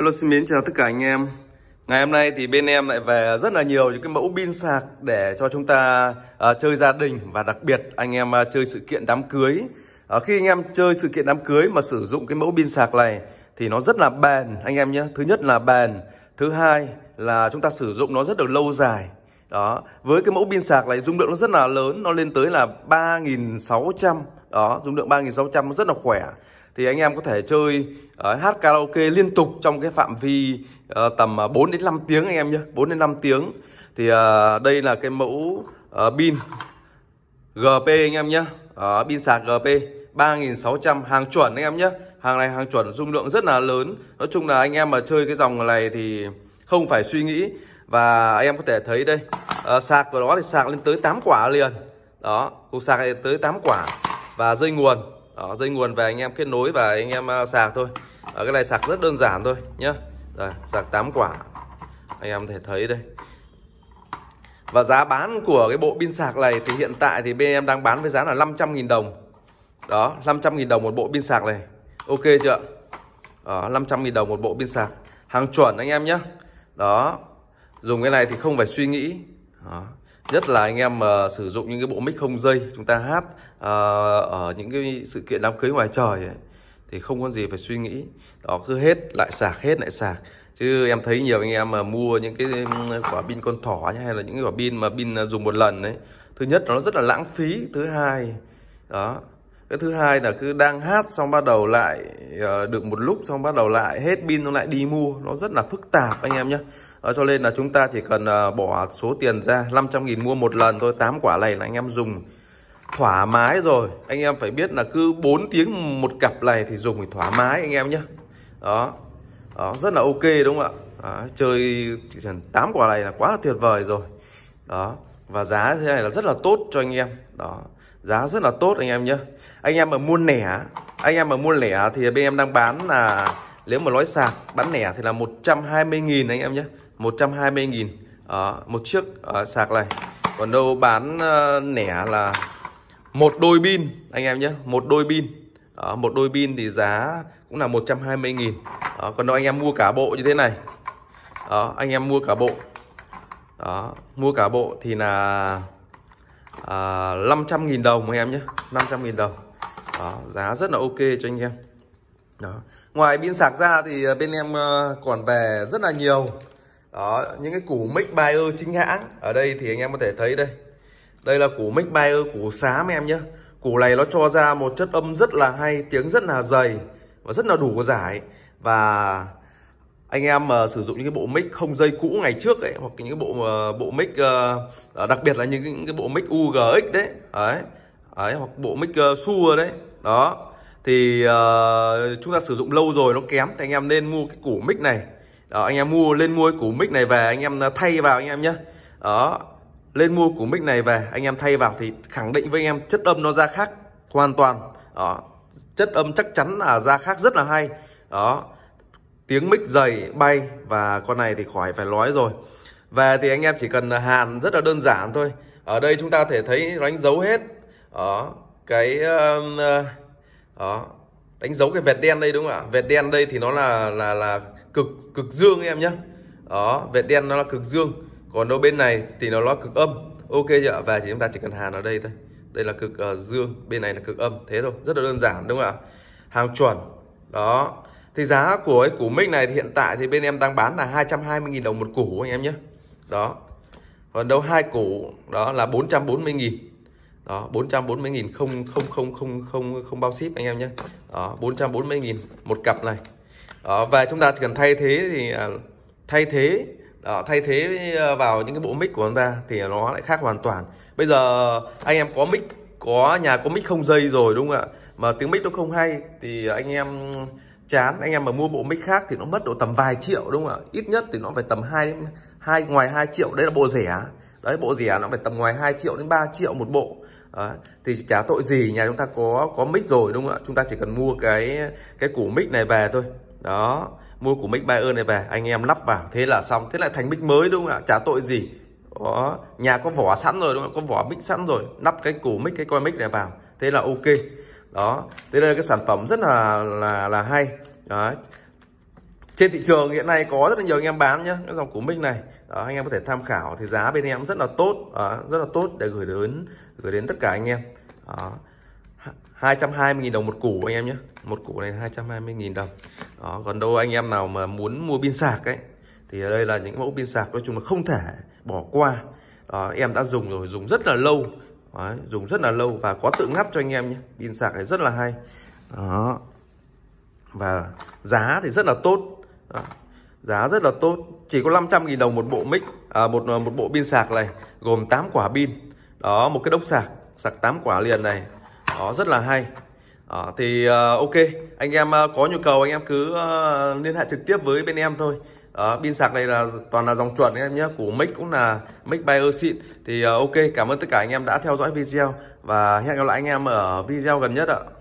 Hello xin mến chào tất cả anh em Ngày hôm nay thì bên em lại về rất là nhiều những cái mẫu pin sạc để cho chúng ta uh, chơi gia đình và đặc biệt anh em uh, chơi sự kiện đám cưới uh, Khi anh em chơi sự kiện đám cưới mà sử dụng cái mẫu pin sạc này thì nó rất là bền anh em nhé Thứ nhất là bền, thứ hai là chúng ta sử dụng nó rất là lâu dài đó với cái mẫu pin sạc này dung lượng nó rất là lớn nó lên tới là 3.600 đó dung lượng 3.600 nó rất là khỏe thì anh em có thể chơi uh, hát karaoke liên tục trong cái phạm vi uh, tầm 4 ờ, đến 5 tiếng anh em nhé 4 đến 5 tiếng thì uh, đây là cái mẫu pin GP anh em nhé pin uh, sạc GP 3600 hàng chuẩn anh em nhé hàng này hàng chuẩn dung lượng rất là lớn nói chung là anh em mà chơi cái dòng này thì không phải suy nghĩ và anh em có thể thấy đây uh, sạc của đó thì sạc lên tới 8 quả liền đó cục sạc này tới 8 quả và dây nguồn đó, dây nguồn về anh em kết nối và anh em à, sạc thôi ở cái này sạc rất đơn giản thôi nhá rồi sạc 8 quả anh em có thể thấy đây và giá bán của cái bộ pin sạc này thì hiện tại thì bên em đang bán với giá là 500.000 đồng đó 500.000 đồng một bộ pin sạc này ok chưa đó 500.000 đồng một bộ pin sạc hàng chuẩn anh em nhé đó dùng cái này thì không phải suy nghĩ đó nhất là anh em uh, sử dụng những cái bộ mic không dây chúng ta hát uh, ở những cái sự kiện đám cưới ngoài trời ấy, thì không có gì phải suy nghĩ đó cứ hết lại sạc hết lại sạc chứ em thấy nhiều anh em mà mua những cái quả pin con thỏ hay là những cái quả pin mà pin ờ, dùng một lần đấy thứ nhất nó rất là lãng phí thứ hai đó cái thứ hai là cứ đang hát xong bắt đầu lại được một lúc xong bắt đầu lại hết pin nó lại đi mua nó rất là phức tạp anh em nhé à, cho nên là chúng ta chỉ cần ờ, bỏ số tiền ra 500.000 mua một lần thôi 8 quả này là anh em dùng thoải mái rồi anh em phải biết là cứ 4 tiếng một cặp này thì dùng thì thoải mái anh em nhé đó đó rất là ok đúng không ạ đó, chơi chỉ cần 8 quả này là quá là tuyệt vời rồi đó và giá thế này là rất là tốt cho anh em đó giá rất là tốt anh em nhé anh em mà mua lẻ anh em mà mua lẻ thì bên em đang bán là nếu mà nói sạc bán lẻ thì là 120.000 anh em nhé 120.000 à, ờ, một chiếc à, sạc này còn đâu bán ờ, nẻ là một đôi pin anh em nhé một đôi pin à, một đôi pin thì giá cũng là 120.000 à, còn đâu anh em mua cả bộ như thế này đó anh em mua cả bộ đó mua cả bộ thì là à, 500.000 đồng anh em nhé 500.000 đồng đó, giá rất là ok cho anh em đó ngoài pin sạc ra thì bên em còn về rất là nhiều đó những cái củ mic buyer chính hãng ở đây thì anh em có thể thấy đây đây là củ mic buyer củ xám em nhé củ này nó cho ra một chất âm rất là hay tiếng rất là dày và rất là đủ giải và anh em mà sử dụng những cái bộ mic không dây cũ ngày trước ấy hoặc những cái bộ ờ, bộ mic ờ, ờ, đặc biệt là những, cái bộ mic UGX đấy đấy, đấy hoặc bộ mic uh, Shure đấy đó thì uh, chúng ta sử dụng lâu rồi nó kém thì anh em nên mua cái củ mic này đó, ờ, anh em mua lên mua củ mic này về anh em ờ, thay vào anh em nhé đó ờ, lên mua củ mic này về anh em thay vào thì khẳng định với anh em chất âm nó ra khác hoàn toàn đó chất âm chắc chắn là ra khác rất là hay đó tiếng mic dày bay và con này thì khỏi phải nói rồi về thì anh em chỉ cần hàn rất là đơn giản thôi ở đây chúng ta thể thấy đánh dấu hết đó cái uh, đó đánh dấu cái vệt đen đây đúng không ạ vệt đen đây thì nó là là là cực cực dương em nhé đó vệt đen nó là cực dương còn đâu bên này thì nó là cực âm ok chưa và chúng ta chỉ cần hàn ở đây thôi đây là cực uh, dương bên này là cực âm thế thôi rất là đơn giản đúng không ạ hàng chuẩn đó thì giá của cái củ mic này thì hiện tại thì bên em đang bán là 220.000 đồng một củ anh em nhé đó còn đâu hai củ đó là 440.000 đó 440.000 không không không không không không bao ship anh em nhé đó 440.000 một cặp này đó, và chúng ta chỉ cần thay thế thì à, thay thế đó, à, thay thế à, vào những cái bộ mic của chúng ta thì nó lại khác hoàn toàn bây giờ anh em có mic có nhà có mic không dây rồi đúng không ạ mà tiếng mic nó không hay thì anh em chán anh em mà mua bộ mic khác thì nó mất độ tầm vài triệu đúng không ạ ít nhất thì nó phải tầm hai hai ngoài 2 triệu đấy là bộ rẻ đấy bộ rẻ nó phải tầm ngoài 2 triệu đến 3 triệu một bộ À, thì chả tội gì nhà chúng ta có có mic rồi đúng không ạ chúng ta chỉ cần mua cái cái củ mic này về thôi đó mua của mic Bayern này về anh em lắp vào thế là xong thế lại thành mic mới đúng không ạ chả tội gì đó nhà có vỏ sẵn rồi đúng không có vỏ mic sẵn rồi lắp cái củ mic cái coi mic này vào thế là ok đó thế đây là cái sản phẩm rất là là là hay đó trên thị trường hiện nay có rất là nhiều anh em bán nhá cái dòng củ mic này đó, anh em có thể tham khảo thì giá bên em rất là tốt đó, rất là tốt để gửi đến gửi đến tất cả anh em đó. 220.000 đồng một củ anh em nhé một củ này 220.000 đồng đó còn đâu anh em nào mà muốn mua pin sạc ấy thì ở đây là những mẫu pin sạc nói chung là không thể bỏ qua đó, em đã dùng rồi dùng rất là lâu đó, dùng rất là lâu và có tự ngắt cho anh em nhé pin sạc này rất là hay đó và giá thì rất là tốt đó. giá rất là tốt chỉ có 500.000 đồng một bộ mic à, một một bộ pin sạc này gồm 8 quả pin đó một cái đốc sạc sạc 8 quả liền này đó ờ, rất là hay à, thì ờ, ok anh em có nhu cầu anh em cứ liên hệ trực tiếp với bên em thôi pin sạc này là toàn là dòng chuẩn em nhé của mic cũng là mic Bayer xịn thì ok cảm ơn tất cả anh em đã theo dõi video và hẹn gặp lại anh em ở video gần nhất ạ